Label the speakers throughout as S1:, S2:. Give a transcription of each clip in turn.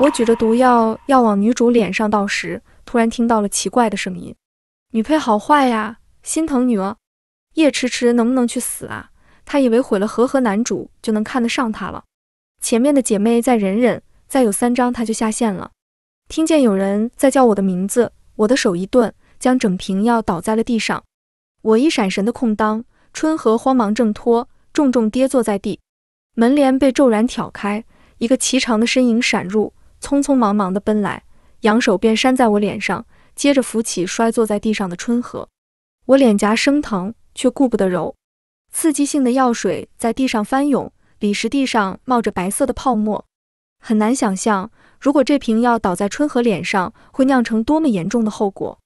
S1: 我举着毒药要往女主脸上倒时，突然听到了奇怪的声音。女配好坏呀，心疼女儿。叶迟迟能不能去死啊？她以为毁了和和男主就能看得上她了。前面的姐妹再忍忍，再有三张她就下线了。听见有人在叫我的名字，我的手一顿，将整瓶药倒在了地上。我一闪神的空当，春和慌忙挣脱，重重跌坐在地。门帘被骤然挑开，一个颀长的身影闪入。匆匆忙忙地奔来，扬手便扇在我脸上，接着扶起摔坐在地上的春和。我脸颊生疼，却顾不得揉，刺激性的药水在地上翻涌，李石地上冒着白色的泡沫。很难想象，如果这瓶药倒在春和脸上，会酿成多么严重的后果。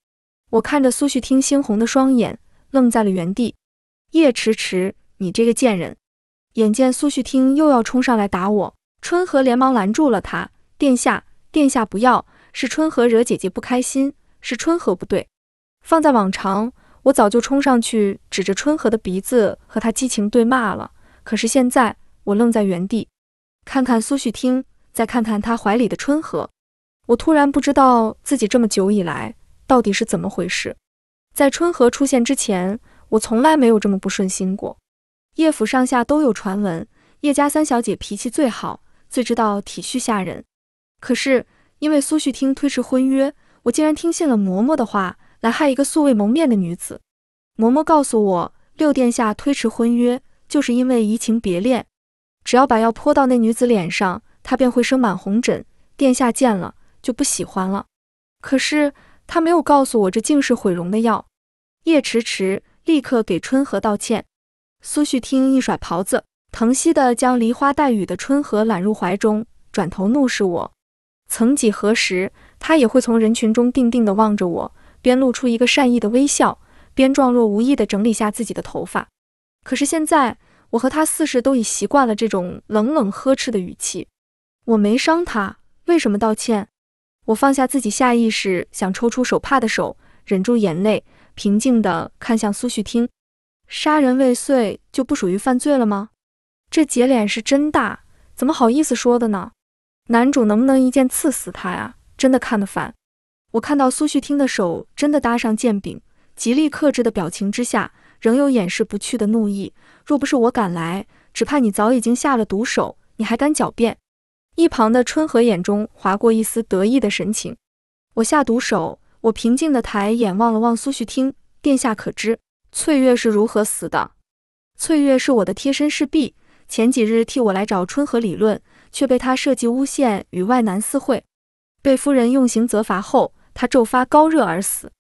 S1: 我看着苏旭听猩红的双眼，愣在了原地。叶迟迟，你这个贱人！眼见苏旭听又要冲上来打我，春和连忙拦住了他。殿下，殿下，不要！是春和惹姐姐不开心，是春和不对。放在往常，我早就冲上去指着春和的鼻子和他激情对骂了。可是现在，我愣在原地，看看苏旭听，再看看他怀里的春和，我突然不知道自己这么久以来到底是怎么回事。在春和出现之前，我从来没有这么不顺心过。叶府上下都有传闻，叶家三小姐脾气最好，最知道体恤下人。可是因为苏旭听推迟婚约，我竟然听信了嬷嬷的话来害一个素未谋面的女子。嬷嬷告诉我，六殿下推迟婚约就是因为移情别恋，只要把药泼到那女子脸上，她便会生满红疹，殿下见了就不喜欢了。可是他没有告诉我这竟是毁容的药。叶迟迟立刻给春和道歉，苏旭听一甩袍子，疼惜地将梨花带雨的春和揽入怀中，转头怒视我。曾几何时，他也会从人群中定定地望着我，边露出一个善意的微笑，边状若无意地整理下自己的头发。可是现在，我和他似是都已习惯了这种冷冷呵斥的语气。我没伤他，为什么道歉？我放下自己下意识想抽出手帕的手，忍住眼泪，平静地看向苏旭，听杀人未遂就不属于犯罪了吗？这姐脸是真大，怎么好意思说的呢？男主能不能一剑刺死他呀？真的看得烦。我看到苏旭听的手真的搭上剑柄，极力克制的表情之下，仍有掩饰不去的怒意。若不是我赶来，只怕你早已经下了毒手。你还敢狡辩？一旁的春和眼中划过一丝得意的神情。我下毒手？我平静的抬眼望了望苏旭听殿下，可知翠月是如何死的？翠月是我的贴身侍婢，前几日替我来找春和理论。却被他设计诬陷，与外男私会，被夫人用刑责罚后，他骤发高热而死。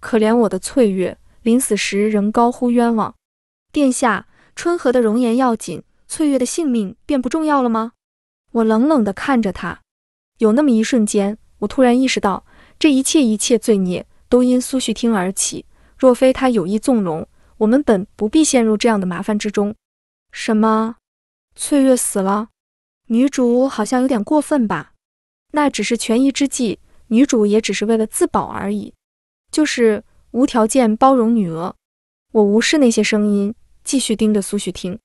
S1: 可怜我的翠月，临死时仍高呼冤枉。殿下，春和的容颜要紧，翠月的性命便不重要了吗？我冷冷地看着他，有那么一瞬间，我突然意识到，这一切一切罪孽都因苏旭听而起。若非他有意纵容，我们本不必陷入这样的麻烦之中。什么？翠月死了？女主好像有点过分吧？那只是权宜之计，女主也只是为了自保而已。就是无条件包容女鹅。我无视那些声音，继续盯着苏旭听。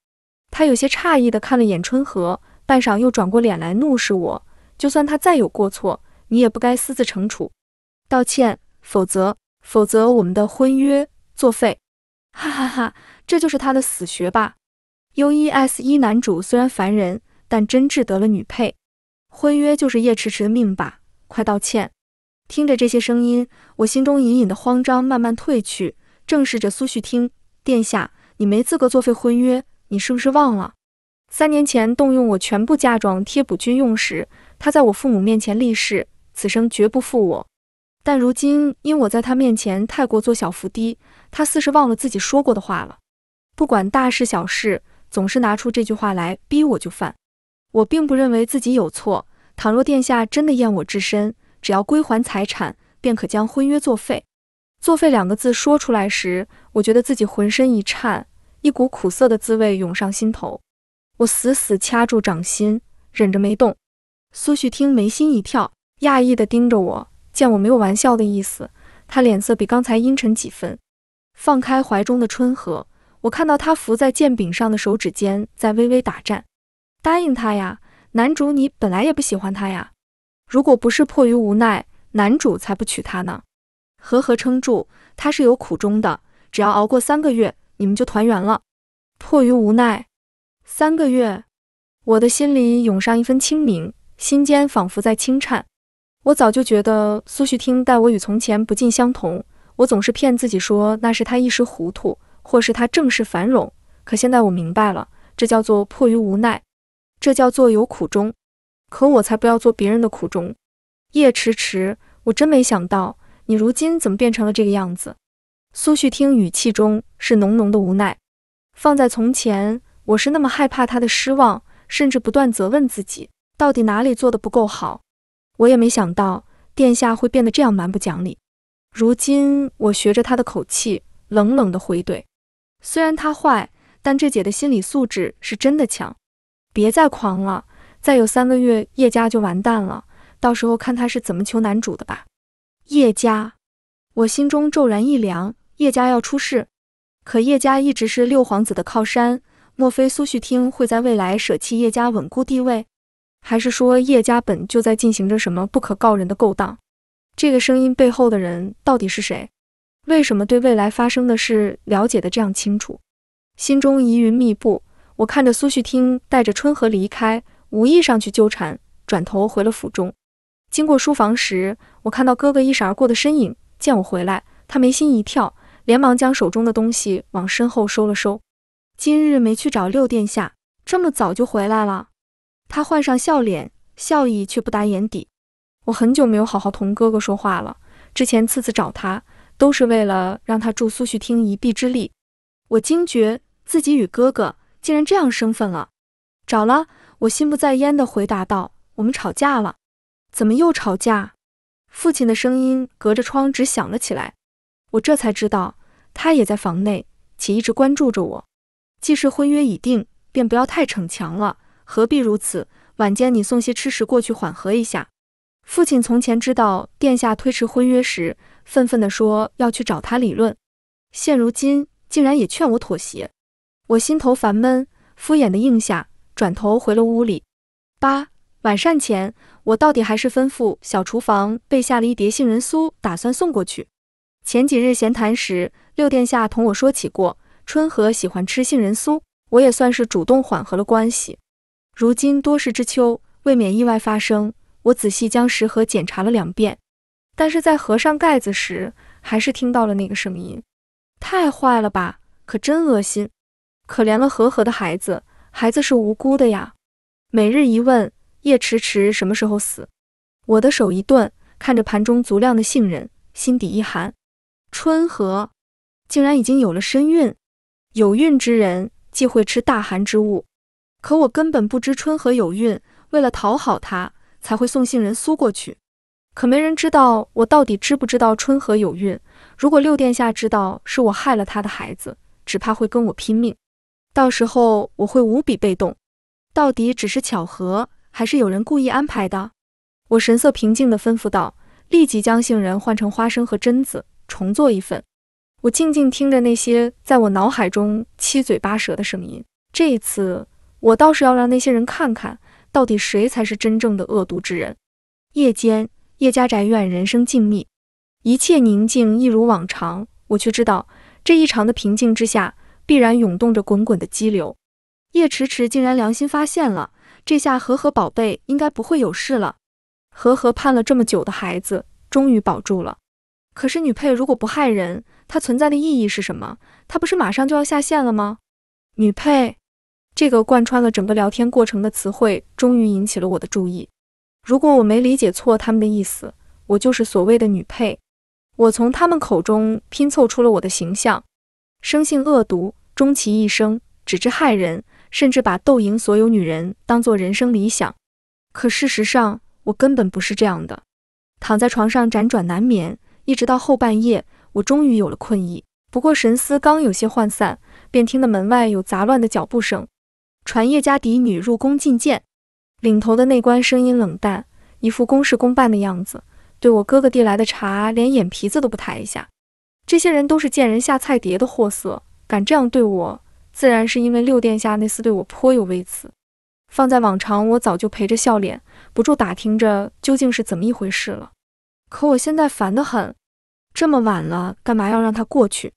S1: 他有些诧异的看了眼春和，半晌又转过脸来怒视我。就算他再有过错，你也不该私自惩处、道歉，否则，否则我们的婚约作废。哈哈哈，这就是他的死穴吧。U E S 一男主虽然烦人。但真挚得了女配，婚约就是叶迟迟的命吧？快道歉！听着这些声音，我心中隐隐的慌张慢慢退去，正视着苏旭听殿下，你没资格作废婚约，你是不是忘了三年前动用我全部嫁妆贴补军用时，他在我父母面前立誓，此生绝不负我。但如今因我在他面前太过做小伏低，他似是忘了自己说过的话了。不管大事小事，总是拿出这句话来逼我就范。我并不认为自己有错。倘若殿下真的厌我至深，只要归还财产，便可将婚约作废。作废两个字说出来时，我觉得自己浑身一颤，一股苦涩的滋味涌上心头。我死死掐住掌心，忍着没动。苏旭听眉心一跳，讶异地盯着我，见我没有玩笑的意思，他脸色比刚才阴沉几分。放开怀中的春和，我看到他扶在剑柄上的手指尖在微微打颤。答应他呀，男主你本来也不喜欢他呀，如果不是迫于无奈，男主才不娶她呢。和和撑住，他是有苦衷的，只要熬过三个月，你们就团圆了。迫于无奈，三个月，我的心里涌上一分清明，心间仿佛在轻颤。我早就觉得苏旭听待我与从前不尽相同，我总是骗自己说那是他一时糊涂，或是他正是繁荣。可现在我明白了，这叫做迫于无奈。这叫做有苦衷，可我才不要做别人的苦衷。叶迟迟，我真没想到你如今怎么变成了这个样子。苏旭听语气中是浓浓的无奈。放在从前，我是那么害怕他的失望，甚至不断责问自己，到底哪里做的不够好。我也没想到殿下会变得这样蛮不讲理。如今我学着他的口气，冷冷的回怼。虽然他坏，但这姐的心理素质是真的强。别再狂了，再有三个月叶家就完蛋了，到时候看他是怎么求男主的吧。叶家，我心中骤然一凉，叶家要出事。可叶家一直是六皇子的靠山，莫非苏旭听会在未来舍弃叶家稳固地位？还是说叶家本就在进行着什么不可告人的勾当？这个声音背后的人到底是谁？为什么对未来发生的事了解的这样清楚？心中疑云密布。我看着苏旭听带着春和离开，无意上去纠缠，转头回了府中。经过书房时，我看到哥哥一闪而过的身影。见我回来，他眉心一跳，连忙将手中的东西往身后收了收。今日没去找六殿下，这么早就回来了。他换上笑脸，笑意却不达眼底。我很久没有好好同哥哥说话了，之前次次找他，都是为了让他助苏旭听一臂之力。我惊觉自己与哥哥。竟然这样生分了，找了我心不在焉的回答道：“我们吵架了，怎么又吵架？”父亲的声音隔着窗只响了起来，我这才知道他也在房内，且一直关注着我。既是婚约已定，便不要太逞强了，何必如此？晚间你送些吃食过去缓和一下。父亲从前知道殿下推迟婚约时，愤愤地说要去找他理论，现如今竟然也劝我妥协。我心头烦闷，敷衍地应下，转头回了屋里。八晚膳前，我到底还是吩咐小厨房备下了一碟杏仁酥，打算送过去。前几日闲谈时，六殿下同我说起过春和喜欢吃杏仁酥，我也算是主动缓和了关系。如今多事之秋，未免意外发生。我仔细将食盒检查了两遍，但是在合上盖子时，还是听到了那个声音。太坏了吧，可真恶心。可怜了和和的孩子，孩子是无辜的呀。每日一问，叶迟迟什么时候死？我的手一顿，看着盘中足量的杏仁，心底一寒。春和竟然已经有了身孕，有孕之人忌讳吃大寒之物。可我根本不知春和有孕，为了讨好她才会送杏仁酥过去。可没人知道我到底知不知道春和有孕。如果六殿下知道是我害了他的孩子，只怕会跟我拼命。到时候我会无比被动，到底只是巧合，还是有人故意安排的？我神色平静地吩咐道：“立即将杏仁换成花生和榛子，重做一份。”我静静听着那些在我脑海中七嘴八舌的声音。这一次，我倒是要让那些人看看，到底谁才是真正的恶毒之人。夜间，叶家宅院人声静谧，一切宁静一如往常。我却知道，这异常的平静之下。必然涌动着滚滚的激流。叶迟迟竟然良心发现了，这下和和宝贝应该不会有事了。和和盼了这么久的孩子终于保住了。可是女配如果不害人，她存在的意义是什么？她不是马上就要下线了吗？女配，这个贯穿了整个聊天过程的词汇，终于引起了我的注意。如果我没理解错他们的意思，我就是所谓的女配。我从他们口中拼凑出了我的形象，生性恶毒。终其一生，只知害人，甚至把斗赢所有女人当做人生理想。可事实上，我根本不是这样的。躺在床上辗转难眠，一直到后半夜，我终于有了困意。不过神思刚有些涣散，便听得门外有杂乱的脚步声，传叶家嫡女入宫觐见。领头的内官声音冷淡，一副公事公办的样子，对我哥哥递来的茶连眼皮子都不抬一下。这些人都是见人下菜碟的货色。敢这样对我，自然是因为六殿下那厮对我颇有微词。放在往常，我早就陪着笑脸，不住打听着究竟是怎么一回事了。可我现在烦得很，这么晚了，干嘛要让他过去？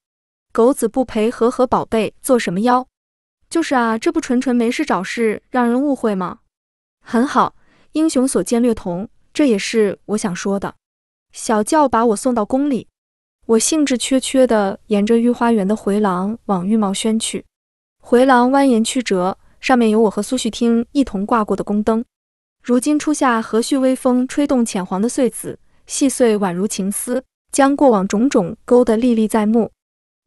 S1: 狗子不陪和和宝贝做什么妖？就是啊，这不纯纯没事找事，让人误会吗？很好，英雄所见略同，这也是我想说的。小轿把我送到宫里。我兴致缺缺地沿着御花园的回廊往玉茂轩去，回廊蜿蜒曲折，上面有我和苏旭听一同挂过的宫灯。如今初夏和煦微风，吹动浅黄的穗子，细碎宛如情丝，将过往种种勾得历历在目。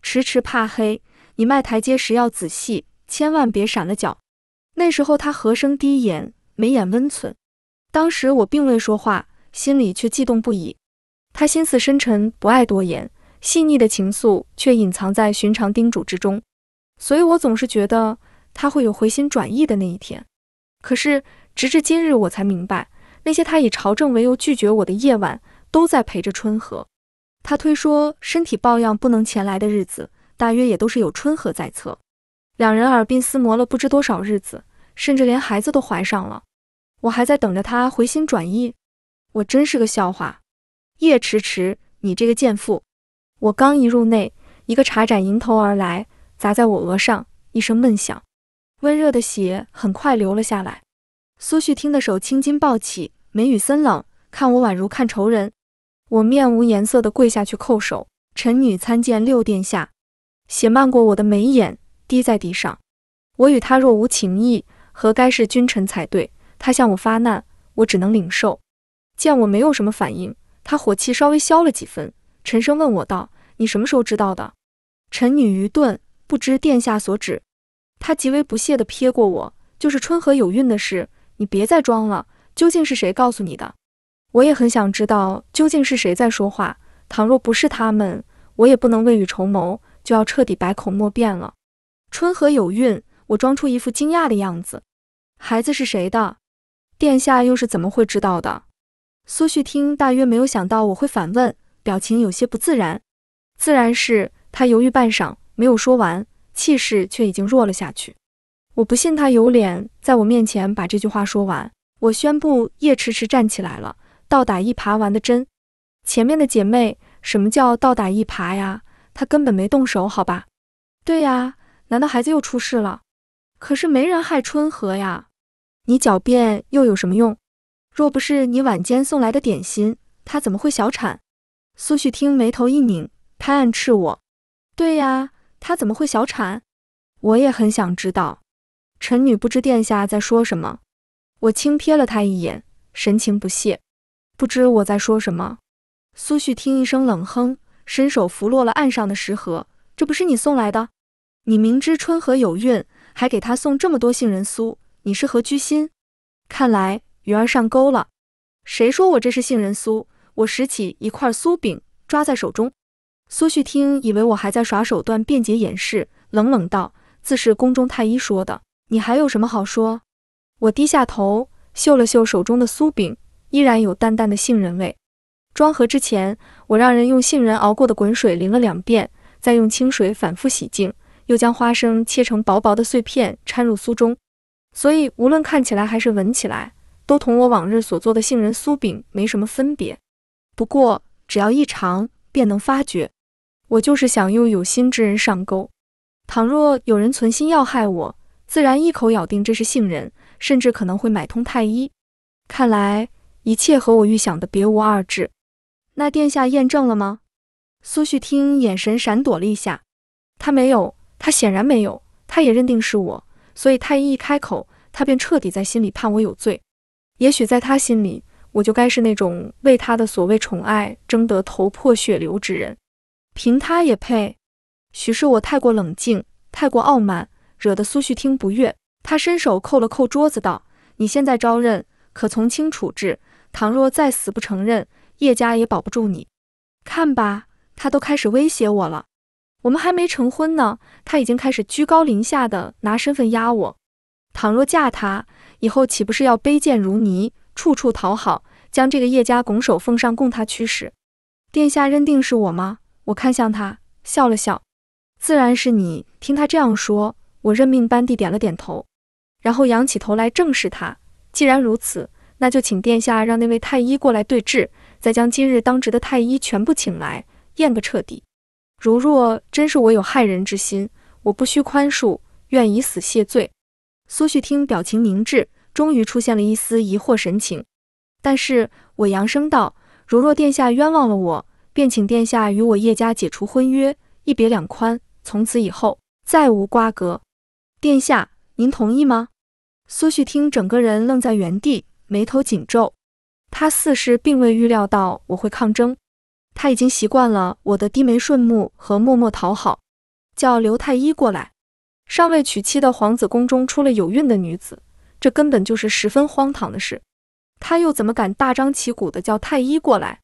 S1: 迟迟怕黑，你迈台阶时要仔细，千万别闪了脚。那时候他和声低吟，眉眼温存。当时我并未说话，心里却悸动不已。他心思深沉，不爱多言，细腻的情愫却隐藏在寻常叮嘱之中，所以我总是觉得他会有回心转意的那一天。可是，直至今日我才明白，那些他以朝政为由拒绝我的夜晚，都在陪着春和。他推说身体抱恙不能前来的日子，大约也都是有春和在侧。两人耳鬓厮磨了不知多少日子，甚至连孩子都怀上了。我还在等着他回心转意，我真是个笑话。叶迟迟，你这个贱妇！我刚一入内，一个茶盏迎头而来，砸在我额上，一声闷响，温热的血很快流了下来。苏旭听的手青筋暴起，眉宇森冷，看我宛如看仇人。我面无颜色的跪下去叩首，臣女参见六殿下。血漫过我的眉眼，滴在地上。我与他若无情意，何该是君臣才对？他向我发难，我只能领受。见我没有什么反应。他火气稍微消了几分，沉声问我道：“你什么时候知道的？”臣女愚钝，不知殿下所指。他极为不屑地瞥过我，就是春和有孕的事，你别再装了。究竟是谁告诉你的？我也很想知道究竟是谁在说话。倘若不是他们，我也不能未雨绸缪，就要彻底百口莫辩了。春和有孕，我装出一副惊讶的样子。孩子是谁的？殿下又是怎么会知道的？苏旭听，大约没有想到我会反问，表情有些不自然。自然是他犹豫半晌，没有说完，气势却已经弱了下去。我不信他有脸在我面前把这句话说完。我宣布，叶迟迟站起来了，倒打一耙玩的真。前面的姐妹，什么叫倒打一耙呀？他根本没动手，好吧？对呀，难道孩子又出事了？可是没人害春和呀。你狡辩又有什么用？若不是你晚间送来的点心，她怎么会小产？苏旭听眉头一拧，拍案斥我：“对呀，她怎么会小产？我也很想知道。”臣女不知殿下在说什么。我轻瞥了他一眼，神情不屑：“不知我在说什么？”苏旭听一声冷哼，伸手拂落了案上的食盒：“这不是你送来的？你明知春和有孕，还给她送这么多杏仁酥，你是何居心？看来……”鱼儿上钩了，谁说我这是杏仁酥？我拾起一块酥饼，抓在手中。苏旭听，以为我还在耍手段，辩解掩饰，冷冷道：“自是宫中太医说的，你还有什么好说？”我低下头，嗅了嗅手中的酥饼，依然有淡淡的杏仁味。装盒之前，我让人用杏仁熬过的滚水淋了两遍，再用清水反复洗净，又将花生切成薄薄的碎片掺入酥中，所以无论看起来还是闻起来。都同我往日所做的杏仁酥饼没什么分别，不过只要一尝便能发觉。我就是想用有心之人上钩。倘若有人存心要害我，自然一口咬定这是杏仁，甚至可能会买通太医。看来一切和我预想的别无二致。那殿下验证了吗？苏旭听，眼神闪躲了一下。他没有，他显然没有，他也认定是我。所以太医一开口，他便彻底在心里判我有罪。也许在他心里，我就该是那种为他的所谓宠爱争得头破血流之人，凭他也配？许是我太过冷静，太过傲慢，惹得苏旭听不悦。他伸手扣了扣桌子，道：“你现在招认，可从轻处置；倘若再死不承认，叶家也保不住你。”看吧，他都开始威胁我了。我们还没成婚呢，他已经开始居高临下的拿身份压我。倘若嫁他。以后岂不是要卑贱如泥，处处讨好，将这个叶家拱手奉上，供他驱使？殿下认定是我吗？我看向他，笑了笑。自然是你。听他这样说，我认命般地点了点头，然后仰起头来正视他。既然如此，那就请殿下让那位太医过来对质，再将今日当值的太医全部请来，验个彻底。如若真是我有害人之心，我不需宽恕，愿以死谢罪。苏旭听表情凝滞，终于出现了一丝疑惑神情。但是我扬声道：“如若殿下冤枉了我，便请殿下与我叶家解除婚约，一别两宽，从此以后再无瓜葛。”殿下，您同意吗？苏旭听整个人愣在原地，眉头紧皱。他似是并未预料到我会抗争，他已经习惯了我的低眉顺目和默默讨好。叫刘太医过来。尚未娶妻的皇子宫中出了有孕的女子，这根本就是十分荒唐的事。他又怎么敢大张旗鼓的叫太医过来？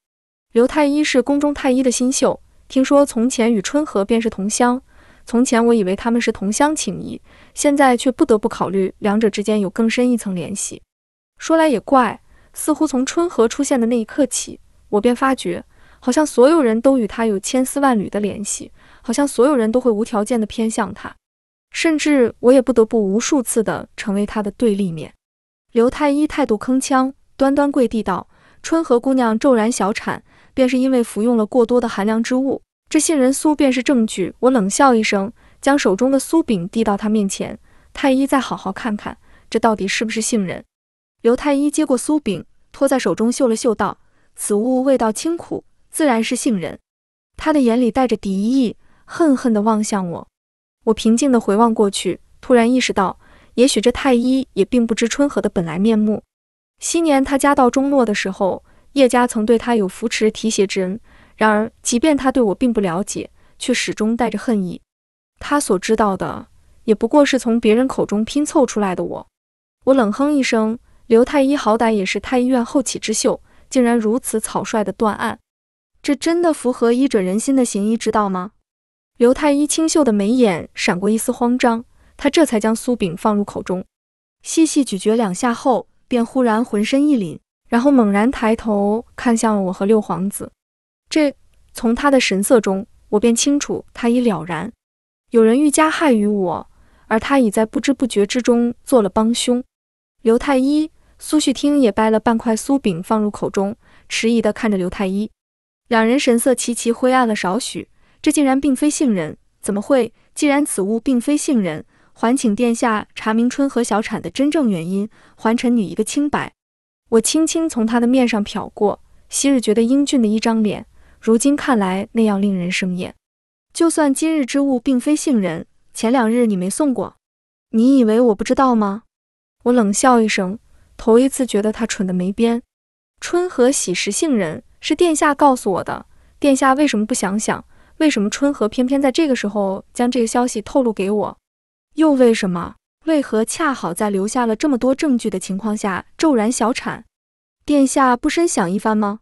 S1: 刘太医是宫中太医的新秀，听说从前与春和便是同乡。从前我以为他们是同乡情谊，现在却不得不考虑两者之间有更深一层联系。说来也怪，似乎从春和出现的那一刻起，我便发觉，好像所有人都与他有千丝万缕的联系，好像所有人都会无条件的偏向他。甚至我也不得不无数次的成为他的对立面。刘太医态度铿锵，端端跪地道：“春和姑娘骤然小产，便是因为服用了过多的寒凉之物。这杏仁酥便是证据。”我冷笑一声，将手中的酥饼递到他面前：“太医，再好好看看，这到底是不是杏仁？”刘太医接过酥饼，托在手中嗅了嗅，道：“此物味道清苦，自然是杏仁。”他的眼里带着敌意，恨恨地望向我。我平静地回望过去，突然意识到，也许这太医也并不知春和的本来面目。昔年他家道中落的时候，叶家曾对他有扶持提携之恩。然而，即便他对我并不了解，却始终带着恨意。他所知道的，也不过是从别人口中拼凑出来的我。我冷哼一声：“刘太医好歹也是太医院后起之秀，竟然如此草率地断案，这真的符合医者仁心的行医之道吗？”刘太医清秀的眉眼闪过一丝慌张，他这才将酥饼放入口中，细细咀嚼两下后，便忽然浑身一凛，然后猛然抬头看向了我和六皇子。这从他的神色中，我便清楚他已了然，有人欲加害于我，而他已在不知不觉之中做了帮凶。刘太医，苏旭听也掰了半块酥饼放入口中，迟疑地看着刘太医，两人神色齐齐灰暗了少许。这竟然并非杏仁，怎么会？既然此物并非杏仁，还请殿下查明春和小产的真正原因，还臣女一个清白。我轻轻从他的面上瞟过，昔日觉得英俊的一张脸，如今看来那样令人生厌。就算今日之物并非杏仁，前两日你没送过，你以为我不知道吗？我冷笑一声，头一次觉得他蠢得没边。春和喜食杏仁，是殿下告诉我的。殿下为什么不想想？为什么春和偏偏在这个时候将这个消息透露给我？又为什么？为何恰好在留下了这么多证据的情况下骤然小产？殿下不深想一番吗？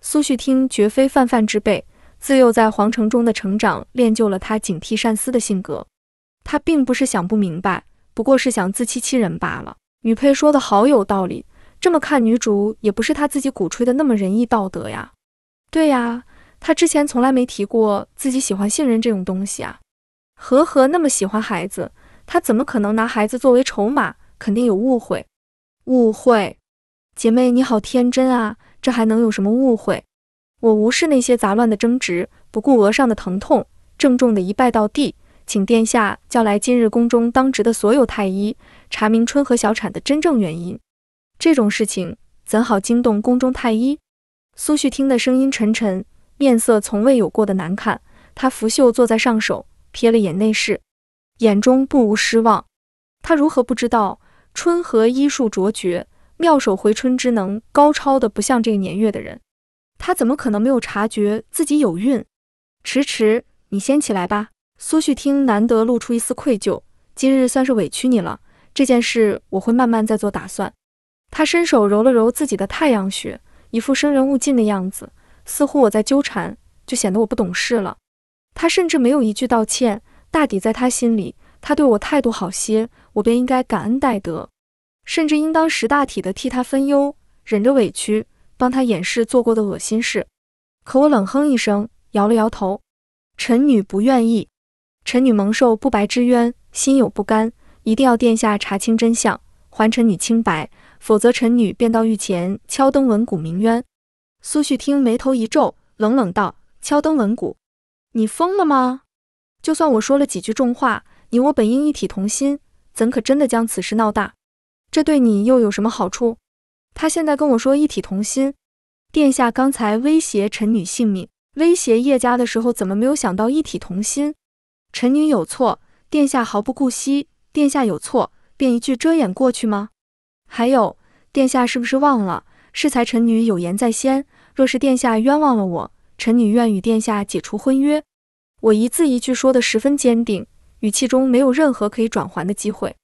S1: 苏旭听绝非泛泛之辈，自幼在皇城中的成长练就了他警惕善思的性格。他并不是想不明白，不过是想自欺欺人罢了。女配说的好有道理，这么看女主也不是她自己鼓吹的那么仁义道德呀。对呀。他之前从来没提过自己喜欢杏仁这种东西啊，和和那么喜欢孩子，他怎么可能拿孩子作为筹码？肯定有误会，误会！姐妹你好天真啊，这还能有什么误会？我无视那些杂乱的争执，不顾额上的疼痛，郑重的一拜到地，请殿下叫来今日宫中当值的所有太医，查明春和小产的真正原因。这种事情怎好惊动宫中太医？苏旭听的声音沉沉。面色从未有过的难看，他拂袖坐在上首，瞥了眼内侍，眼中不无失望。他如何不知道春和医术卓绝，妙手回春之能高超的不像这个年月的人，他怎么可能没有察觉自己有孕？迟迟，你先起来吧。苏旭听难得露出一丝愧疚，今日算是委屈你了。这件事我会慢慢再做打算。他伸手揉了揉自己的太阳穴，一副生人勿近的样子。似乎我在纠缠，就显得我不懂事了。他甚至没有一句道歉，大抵在他心里，他对我态度好些，我便应该感恩戴德，甚至应当识大体的替他分忧，忍着委屈，帮他掩饰做过的恶心事。可我冷哼一声，摇了摇头：“臣女不愿意，臣女蒙受不白之冤，心有不甘，一定要殿下查清真相，还臣女清白，否则臣女便到御前敲灯闻鼓鸣冤。”苏旭听，眉头一皱，冷冷道：“敲灯闻鼓，你疯了吗？就算我说了几句重话，你我本应一体同心，怎可真的将此事闹大？这对你又有什么好处？他现在跟我说一体同心，殿下刚才威胁臣女性命，威胁叶家的时候，怎么没有想到一体同心？臣女有错，殿下毫不顾惜；殿下有错，便一句遮掩过去吗？还有，殿下是不是忘了，适才臣女有言在先。”若是殿下冤枉了我，臣女愿与殿下解除婚约。我一字一句说的十分坚定，语气中没有任何可以转圜的机会。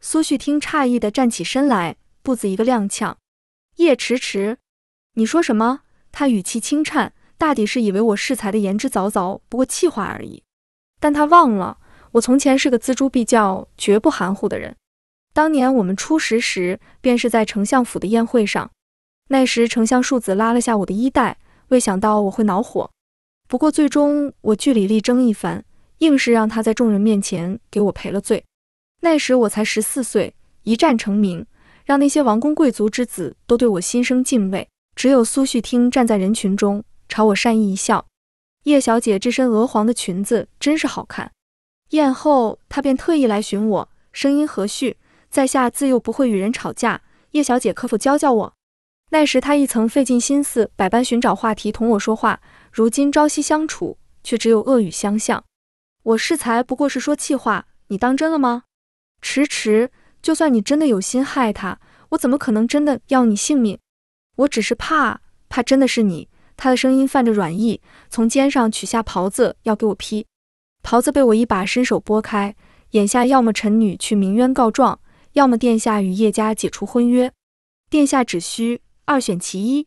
S1: 苏旭听，诧异的站起身来，步子一个踉跄。叶迟迟，你说什么？他语气轻颤，大抵是以为我恃才的言之凿凿不过气话而已。但他忘了，我从前是个锱铢必较、绝不含糊的人。当年我们初识时，便是在丞相府的宴会上。那时，丞相庶子拉了下我的衣带，未想到我会恼火。不过最终，我据理力争一番，硬是让他在众人面前给我赔了罪。那时我才十四岁，一战成名，让那些王公贵族之子都对我心生敬畏。只有苏旭听站在人群中，朝我善意一笑：“叶小姐这身鹅黄的裙子真是好看。”宴后，他便特意来寻我，声音和煦：“在下自幼不会与人吵架，叶小姐可否教教我？”那时他一曾费尽心思，百般寻找话题同我说话。如今朝夕相处，却只有恶语相向。我适才不过是说气话，你当真了吗？迟迟，就算你真的有心害他，我怎么可能真的要你性命？我只是怕，怕真的是你。他的声音泛着软意，从肩上取下袍子要给我披。袍子被我一把伸手拨开。眼下要么臣女去鸣冤告状，要么殿下与叶家解除婚约。殿下只需。二选其一，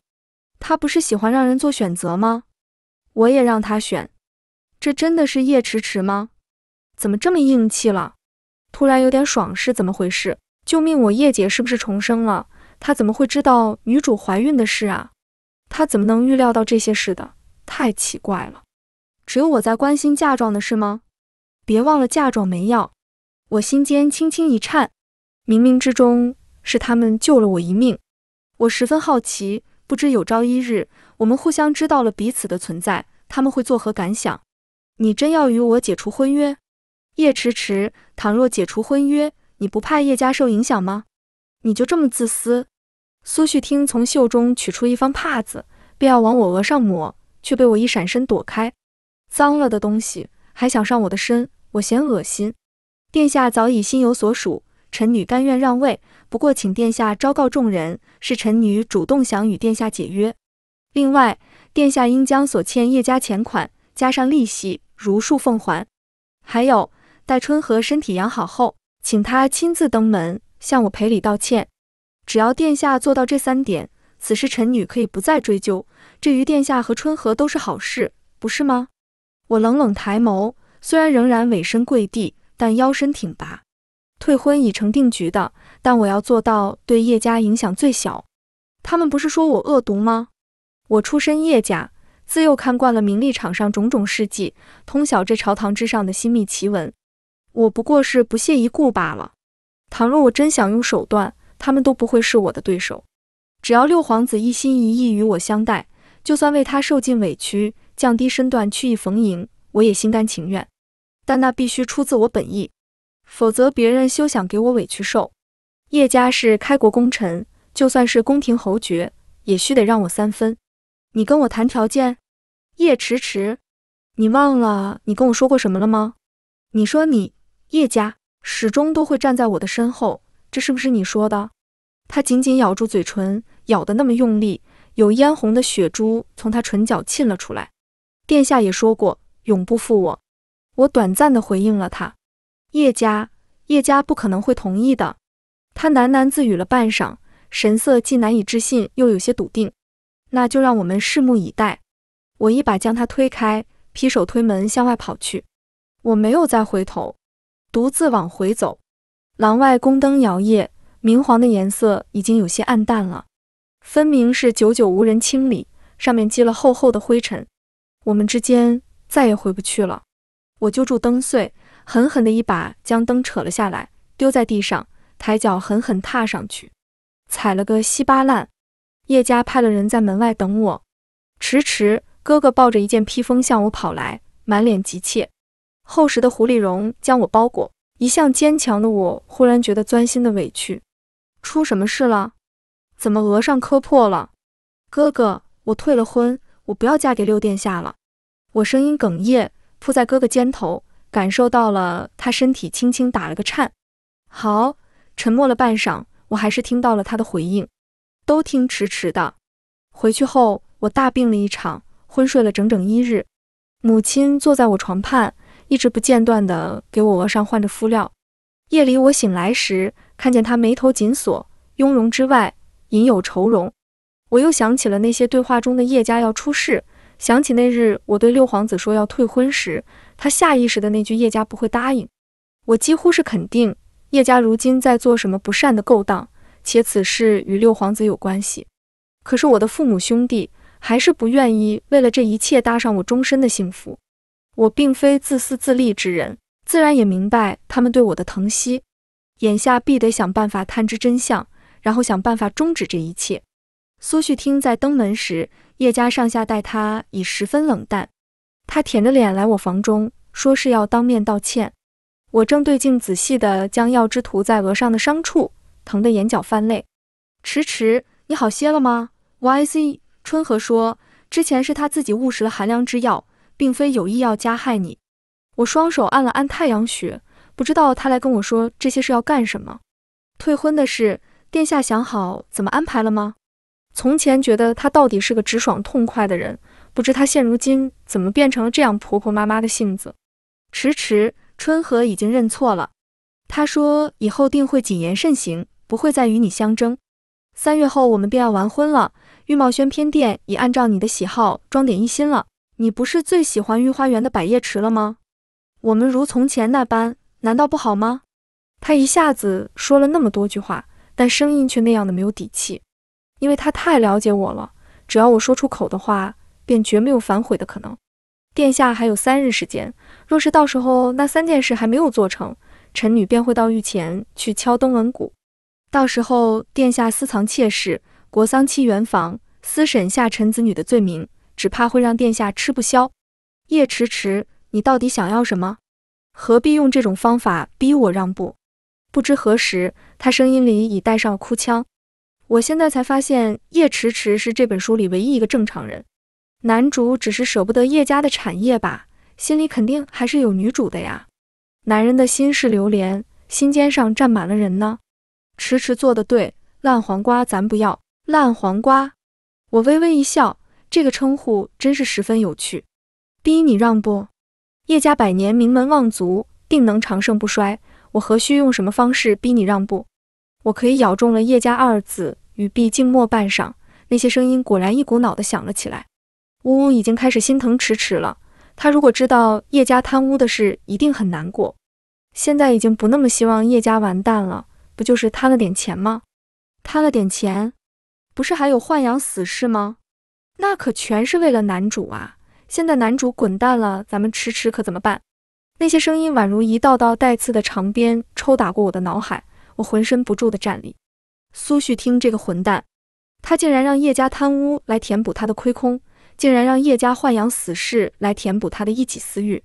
S1: 他不是喜欢让人做选择吗？我也让他选。这真的是叶迟迟吗？怎么这么硬气了？突然有点爽，是怎么回事？救命！我叶姐是不是重生了？她怎么会知道女主怀孕的事啊？她怎么能预料到这些事的？太奇怪了。只有我在关心嫁妆的事吗？别忘了嫁妆没要。我心间轻轻一颤，冥冥之中是他们救了我一命。我十分好奇，不知有朝一日我们互相知道了彼此的存在，他们会作何感想？你真要与我解除婚约？叶迟迟，倘若解除婚约，你不怕叶家受影响吗？你就这么自私？苏旭听从袖中取出一方帕子，便要往我额上抹，却被我一闪身躲开。脏了的东西还想上我的身，我嫌恶心。殿下早已心有所属，臣女甘愿让位。不过，请殿下昭告众人，是臣女主动想与殿下解约。另外，殿下应将所欠叶家钱款加上利息，如数奉还。还有，待春和身体养好后，请他亲自登门向我赔礼道歉。只要殿下做到这三点，此时臣女可以不再追究。至于殿下和春和都是好事，不是吗？我冷冷抬眸，虽然仍然委身跪地，但腰身挺拔。退婚已成定局的。但我要做到对叶家影响最小。他们不是说我恶毒吗？我出身叶家，自幼看惯了名利场上种种事迹，通晓这朝堂之上的心秘奇闻。我不过是不屑一顾罢了。倘若我真想用手段，他们都不会是我的对手。只要六皇子一心一意与我相待，就算为他受尽委屈、降低身段、去意逢迎，我也心甘情愿。但那必须出自我本意，否则别人休想给我委屈受。叶家是开国功臣，就算是宫廷侯爵，也须得让我三分。你跟我谈条件？叶迟迟，你忘了你跟我说过什么了吗？你说你叶家始终都会站在我的身后，这是不是你说的？他紧紧咬住嘴唇，咬得那么用力，有嫣红的血珠从他唇角沁了出来。殿下也说过，永不负我。我短暂的回应了他。叶家，叶家不可能会同意的。他喃喃自语了半晌，神色既难以置信又有些笃定。那就让我们拭目以待。我一把将他推开，劈手推门向外跑去。我没有再回头，独自往回走。廊外宫灯摇曳，明黄的颜色已经有些暗淡了，分明是久久无人清理，上面积了厚厚的灰尘。我们之间再也回不去了。我揪住灯穗，狠狠地一把将灯扯了下来，丢在地上。抬脚狠狠踏上去，踩了个稀巴烂。叶家派了人在门外等我，迟迟。哥哥抱着一件披风向我跑来，满脸急切。厚实的狐狸绒将我包裹。一向坚强的我，忽然觉得钻心的委屈。出什么事了？怎么额上磕破了？哥哥，我退了婚，我不要嫁给六殿下。了，我声音哽咽，扑在哥哥肩头，感受到了他身体轻轻打了个颤。好。沉默了半晌，我还是听到了他的回应。都听迟迟的。回去后，我大病了一场，昏睡了整整一日。母亲坐在我床畔，一直不间断的给我额上换着敷料。夜里我醒来时，看见她眉头紧锁，雍容之外隐有愁容。我又想起了那些对话中的叶家要出事，想起那日我对六皇子说要退婚时，他下意识的那句“叶家不会答应”，我几乎是肯定。叶家如今在做什么不善的勾当，且此事与六皇子有关系。可是我的父母兄弟还是不愿意为了这一切搭上我终身的幸福。我并非自私自利之人，自然也明白他们对我的疼惜。眼下必得想办法探知真相，然后想办法终止这一切。苏旭听在登门时，叶家上下待他已十分冷淡，他舔着脸来我房中，说是要当面道歉。我正对镜仔细地将药汁涂在额上的伤处，疼得眼角泛泪。迟迟，你好些了吗？YZ 春和说，之前是他自己误食了寒凉之药，并非有意要加害你。我双手按了按太阳穴，不知道他来跟我说这些是要干什么。退婚的事，殿下想好怎么安排了吗？从前觉得他到底是个直爽痛快的人，不知他现如今怎么变成了这样婆婆妈妈的性子。迟迟。春和已经认错了，他说以后定会谨言慎行，不会再与你相争。三月后我们便要完婚了，玉茂轩偏殿已按照你的喜好装点一新了。你不是最喜欢御花园的百叶池了吗？我们如从前那般，难道不好吗？他一下子说了那么多句话，但声音却那样的没有底气，因为他太了解我了。只要我说出口的话，便绝没有反悔的可能。殿下还有三日时间，若是到时候那三件事还没有做成，臣女便会到御前去敲登闻鼓。到时候殿下私藏妾室、国丧期圆房、私审下臣子女的罪名，只怕会让殿下吃不消。叶迟迟，你到底想要什么？何必用这种方法逼我让步？不知何时，他声音里已带上哭腔。我现在才发现，叶迟迟是这本书里唯一一个正常人。男主只是舍不得叶家的产业吧，心里肯定还是有女主的呀。男人的心是榴莲，心尖上站满了人呢。迟迟做的对，烂黄瓜咱不要。烂黄瓜。我微微一笑，这个称呼真是十分有趣。逼你让步？叶家百年名门望族，定能长盛不衰。我何须用什么方式逼你让步？我可以咬中了“叶家”二字。语毕，静默半晌，那些声音果然一股脑的响了起来。呜呜，已经开始心疼迟迟了。他如果知道叶家贪污的事，一定很难过。现在已经不那么希望叶家完蛋了。不就是贪了点钱吗？贪了点钱，不是还有豢养死士吗？那可全是为了男主啊！现在男主滚蛋了，咱们迟迟可怎么办？那些声音宛如一道道带刺的长鞭，抽打过我的脑海，我浑身不住的站立。苏旭，听这个混蛋，他竟然让叶家贪污来填补他的亏空。竟然让叶家豢养死士来填补他的一己私欲，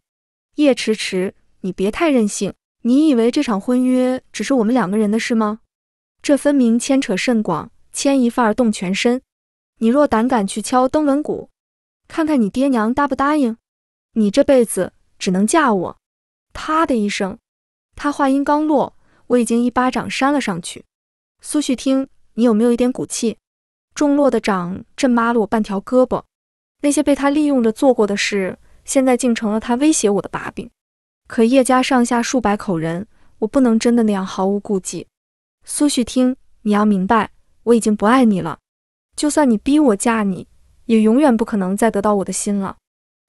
S1: 叶迟迟，你别太任性。你以为这场婚约只是我们两个人的事吗？这分明牵扯甚广，牵一发而动全身。你若胆敢去敲登闻鼓，看看你爹娘答不答应。你这辈子只能嫁我。啪的一声，他话音刚落，我已经一巴掌扇了上去。苏旭，听你有没有一点骨气？重落的掌震麻了我半条胳膊。那些被他利用着做过的事，现在竟成了他威胁我的把柄。可叶家上下数百口人，我不能真的那样毫无顾忌。苏旭，听，你要明白，我已经不爱你了。就算你逼我嫁你，也永远不可能再得到我的心了。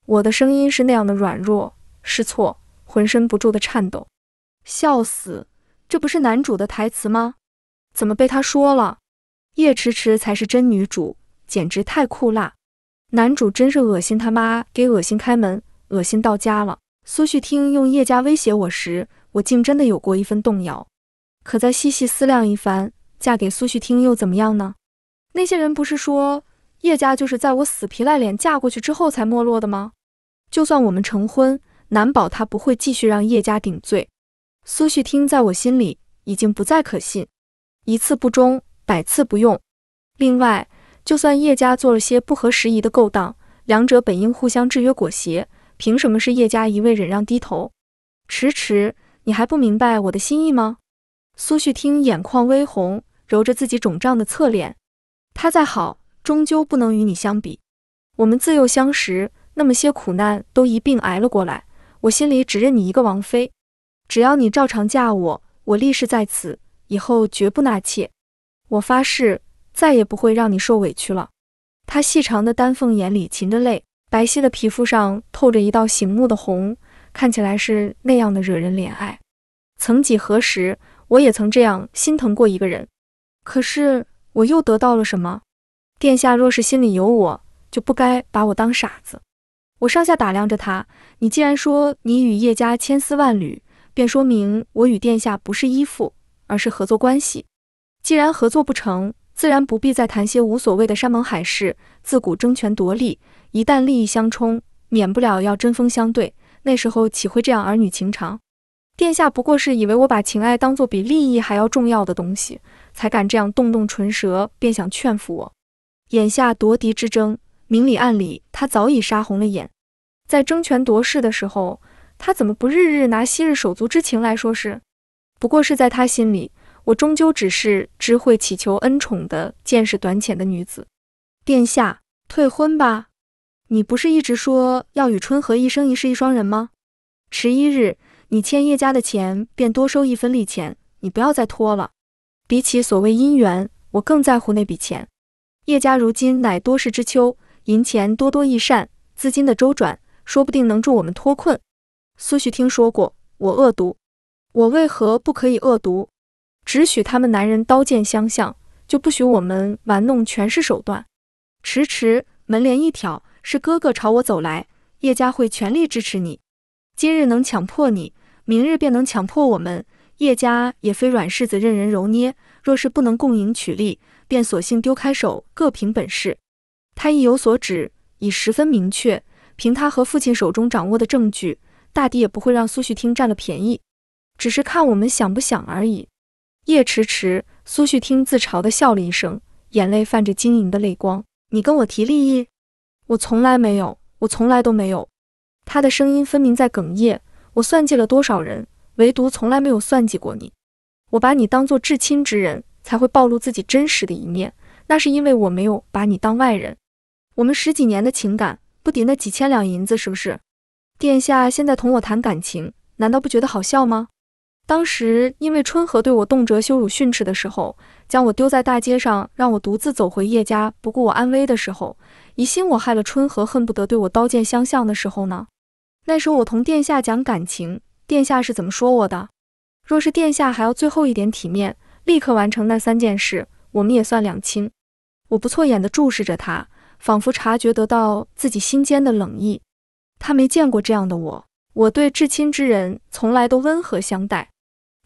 S1: 我的声音是那样的软弱、失措，浑身不住的颤抖。笑死，这不是男主的台词吗？怎么被他说了？叶迟迟才是真女主，简直太酷辣！男主真是恶心，他妈给恶心开门，恶心到家了。苏旭听用叶家威胁我时，我竟真的有过一分动摇。可再细细思量一番，嫁给苏旭听又怎么样呢？那些人不是说叶家就是在我死皮赖脸嫁过去之后才没落的吗？就算我们成婚，难保他不会继续让叶家顶罪。苏旭听在我心里已经不再可信，一次不忠，百次不用。另外。就算叶家做了些不合时宜的勾当，两者本应互相制约裹挟，凭什么是叶家一味忍让低头？迟迟，你还不明白我的心意吗？苏旭听，眼眶微红，揉着自己肿胀的侧脸。他再好，终究不能与你相比。我们自幼相识，那么些苦难都一并挨了过来，我心里只认你一个王妃。只要你照常嫁我，我立誓在此以后绝不纳妾。我发誓。再也不会让你受委屈了。他细长的丹凤眼里噙着泪，白皙的皮肤上透着一道醒目的红，看起来是那样的惹人怜爱。曾几何时，我也曾这样心疼过一个人，可是我又得到了什么？殿下若是心里有我，就不该把我当傻子。我上下打量着他，你既然说你与叶家千丝万缕，便说明我与殿下不是依附，而是合作关系。既然合作不成。自然不必再谈些无所谓的山盟海誓。自古争权夺利，一旦利益相冲，免不了要针锋相对。那时候岂会这样儿女情长？殿下不过是以为我把情爱当做比利益还要重要的东西，才敢这样动动唇舌，便想劝服我。眼下夺嫡之争，明里暗里，他早已杀红了眼。在争权夺势的时候，他怎么不日日拿昔日手足之情来说事？不过是在他心里。我终究只是只会祈求恩宠的见识短浅的女子，殿下退婚吧。你不是一直说要与春和一生一世一双人吗？十一日，你欠叶家的钱便多收一分利钱，你不要再拖了。比起所谓姻缘，我更在乎那笔钱。叶家如今乃多事之秋，银钱多多益善，资金的周转说不定能助我们脱困。苏旭听说过我恶毒，我为何不可以恶毒？只许他们男人刀剑相向，就不许我们玩弄权势手段。迟迟门帘一挑，是哥哥朝我走来。叶家会全力支持你，今日能强迫你，明日便能强迫我们。叶家也非软柿子任人揉捏，若是不能共赢取利，便索性丢开手，各凭本事。他意有所指，已十分明确。凭他和父亲手中掌握的证据，大抵也不会让苏旭听占了便宜，只是看我们想不想而已。叶迟迟，苏旭听自嘲的笑了一声，眼泪泛着晶莹的泪光。你跟我提利益，我从来没有，我从来都没有。他的声音分明在哽咽。我算计了多少人，唯独从来没有算计过你。我把你当做至亲之人，才会暴露自己真实的一面。那是因为我没有把你当外人。我们十几年的情感，不抵那几千两银子，是不是？殿下现在同我谈感情，难道不觉得好笑吗？当时因为春和对我动辄羞辱训斥的时候，将我丢在大街上，让我独自走回叶家，不顾我安危的时候，疑心我害了春和，恨不得对我刀剑相向的时候呢？那时候我同殿下讲感情，殿下是怎么说我的？若是殿下还要最后一点体面，立刻完成那三件事，我们也算两清。我不错眼的注视着他，仿佛察觉得到自己心间的冷意。他没见过这样的我，我对至亲之人从来都温和相待。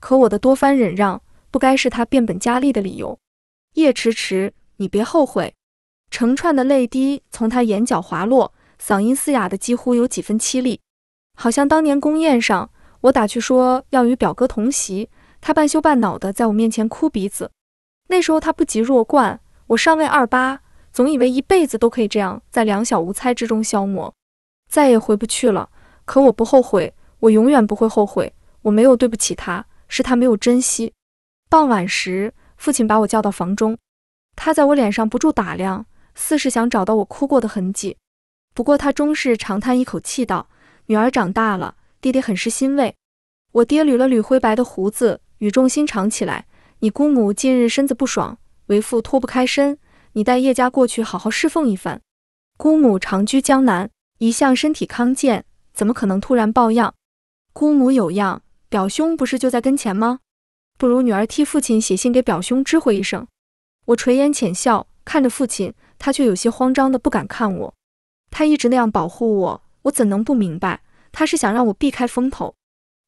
S1: 可我的多番忍让，不该是他变本加厉的理由。叶迟迟，你别后悔。成串的泪滴从他眼角滑落，嗓音嘶哑的几乎有几分凄厉，好像当年宫宴上，我打趣说要与表哥同席，他半羞半恼的在我面前哭鼻子。那时候他不及弱冠，我尚未二八，总以为一辈子都可以这样在两小无猜之中消磨，再也回不去了。可我不后悔，我永远不会后悔，我没有对不起他。是他没有珍惜。傍晚时，父亲把我叫到房中，他在我脸上不住打量，似是想找到我哭过的痕迹。不过他终是长叹一口气道：“女儿长大了，爹爹很是欣慰。”我爹捋了捋灰白的胡子，语重心长起来：“你姑母近日身子不爽，为父脱不开身，你带叶家过去好好侍奉一番。”姑母长居江南，一向身体康健，怎么可能突然抱恙？姑母有恙。表兄不是就在跟前吗？不如女儿替父亲写信给表兄知会一声。我垂眼浅笑，看着父亲，他却有些慌张的不敢看我。他一直那样保护我，我怎能不明白？他是想让我避开风头。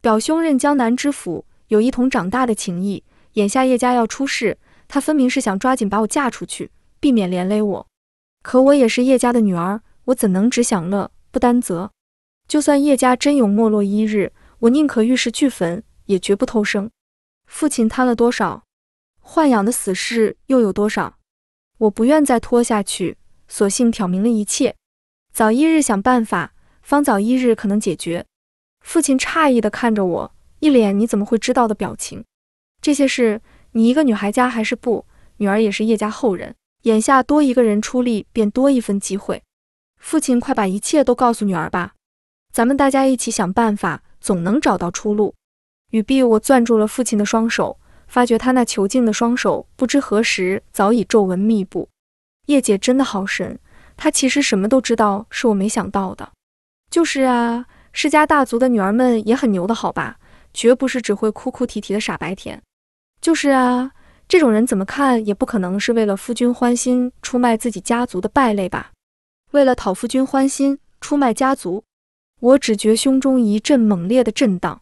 S1: 表兄任江南知府，有一同长大的情谊。眼下叶家要出事，他分明是想抓紧把我嫁出去，避免连累我。可我也是叶家的女儿，我怎能只享乐不担责？就算叶家真有没落一日。我宁可玉石俱焚，也绝不偷生。父亲贪了多少，豢养的死士又有多少？我不愿再拖下去，索性挑明了一切，早一日想办法，方早一日可能解决。父亲诧异地看着我，一脸“你怎么会知道”的表情。这些事，你一个女孩家还是不？女儿也是叶家后人，眼下多一个人出力，便多一分机会。父亲，快把一切都告诉女儿吧，咱们大家一起想办法。总能找到出路。语毕，我攥住了父亲的双手，发觉他那囚禁的双手不知何时早已皱纹密布。叶姐真的好神，她其实什么都知道，是我没想到的。就是啊，世家大族的女儿们也很牛的，好吧？绝不是只会哭哭啼啼的傻白甜。就是啊，这种人怎么看也不可能是为了夫君欢心出卖自己家族的败类吧？为了讨夫君欢心出卖家族？我只觉胸中一阵猛烈的震荡。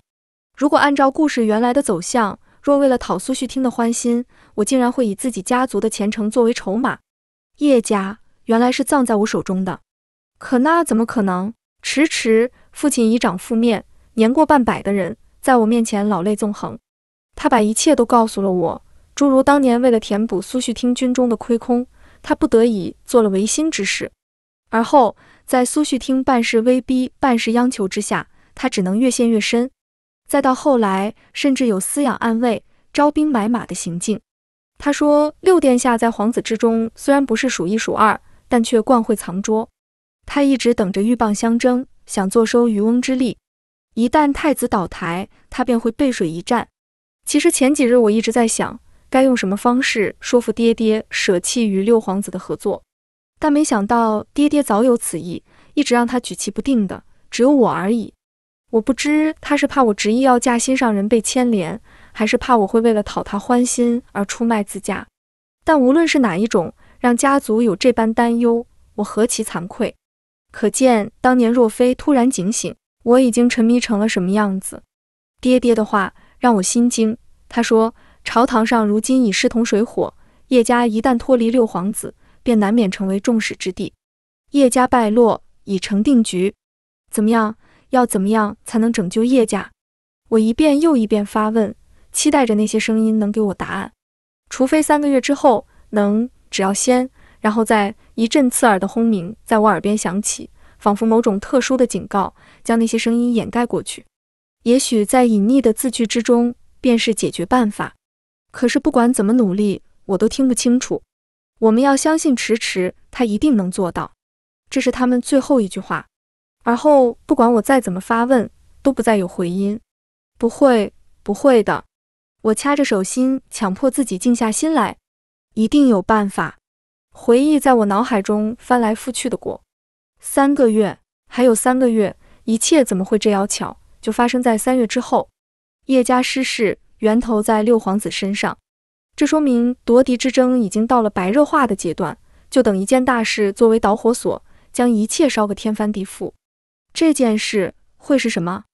S1: 如果按照故事原来的走向，若为了讨苏旭听的欢心，我竟然会以自己家族的前程作为筹码。叶家原来是葬在我手中的，可那怎么可能？迟迟，父亲已长负面，年过半百的人，在我面前老泪纵横。他把一切都告诉了我，诸如当年为了填补苏旭听军中的亏空，他不得已做了违心之事，而后。在苏旭听半事威逼、半事央求之下，他只能越陷越深。再到后来，甚至有私养暗卫、招兵买马的行径。他说：“六殿下在皇子之中虽然不是数一数二，但却惯会藏拙。他一直等着鹬蚌相争，想坐收渔翁之利。一旦太子倒台，他便会背水一战。”其实前几日我一直在想，该用什么方式说服爹爹舍弃与六皇子的合作。但没想到，爹爹早有此意，一直让他举棋不定的只有我而已。我不知他是怕我执意要嫁心上人被牵连，还是怕我会为了讨他欢心而出卖自家。但无论是哪一种，让家族有这般担忧，我何其惭愧！可见当年若非突然警醒，我已经沉迷成了什么样子。爹爹的话让我心惊，他说朝堂上如今已势同水火，叶家一旦脱离六皇子。便难免成为众矢之的，叶家败落已成定局。怎么样？要怎么样才能拯救叶家？我一遍又一遍发问，期待着那些声音能给我答案。除非三个月之后能，只要先，然后再一阵刺耳的轰鸣在我耳边响起，仿佛某种特殊的警告，将那些声音掩盖过去。也许在隐匿的字句之中便是解决办法。可是不管怎么努力，我都听不清楚。我们要相信迟迟，他一定能做到。这是他们最后一句话。而后，不管我再怎么发问，都不再有回音。不会，不会的。我掐着手心，强迫自己静下心来，一定有办法。回忆在我脑海中翻来覆去的过。三个月，还有三个月，一切怎么会这样巧？就发生在三月之后。叶家失事，源头在六皇子身上。这说明夺嫡之争已经到了白热化的阶段，就等一件大事作为导火索，将一切烧个天翻地覆。这件事会是什么？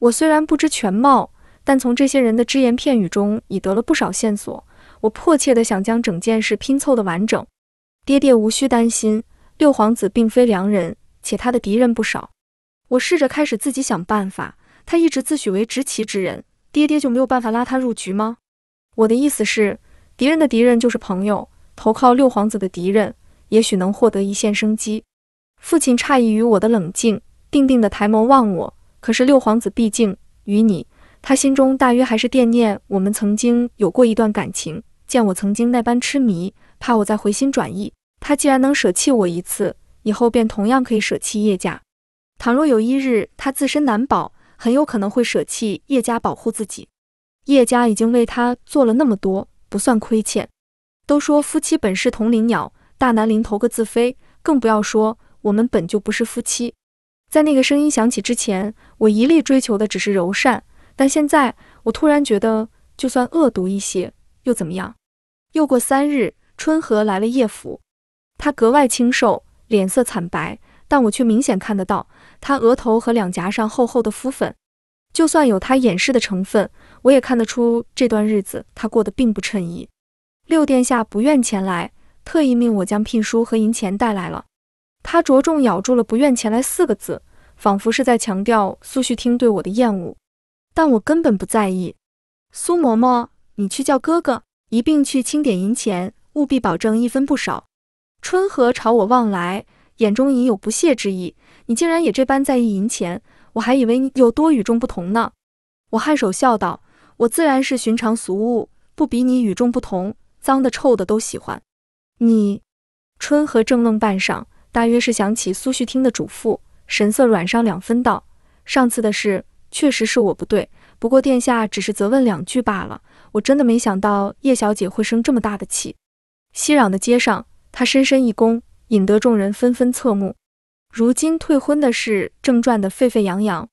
S1: 我虽然不知全貌，但从这些人的只言片语中已得了不少线索。我迫切的想将整件事拼凑的完整。爹爹无需担心，六皇子并非良人，且他的敌人不少。我试着开始自己想办法。他一直自诩为执棋之人，爹爹就没有办法拉他入局吗？我的意思是。敌人的敌人就是朋友，投靠六皇子的敌人，也许能获得一线生机。父亲诧异于我的冷静，定定地抬眸望我。可是六皇子毕竟与你，他心中大约还是惦念我们曾经有过一段感情。见我曾经那般痴迷，怕我再回心转意。他既然能舍弃我一次，以后便同样可以舍弃叶家。倘若有一日他自身难保，很有可能会舍弃叶家保护自己。叶家已经为他做了那么多。不算亏欠。都说夫妻本是同林鸟，大难临头各自飞。更不要说我们本就不是夫妻。在那个声音响起之前，我一力追求的只是柔善。但现在，我突然觉得，就算恶毒一些又怎么样？又过三日，春和来了叶府。他格外清瘦，脸色惨白，但我却明显看得到他额头和两颊上厚厚的浮粉。就算有他掩饰的成分，我也看得出这段日子他过得并不称意。六殿下不愿前来，特意命我将聘书和银钱带来了。他着重咬住了“不愿前来”四个字，仿佛是在强调苏旭听对我的厌恶。但我根本不在意。苏嬷嬷，你去叫哥哥，一并去清点银钱，务必保证一分不少。春和朝我望来，眼中隐有不屑之意。你竟然也这般在意银钱？我还以为你有多与众不同呢，我颔首笑道：“我自然是寻常俗物，不比你与众不同。脏的、臭的都喜欢。”你春和正愣半晌，大约是想起苏旭听的嘱咐，神色软上两分，道：“上次的事确实是我不对，不过殿下只是责问两句罢了。我真的没想到叶小姐会生这么大的气。”熙攘的街上，他深深一躬，引得众人纷纷侧目。如今退婚的事正传得沸沸扬扬，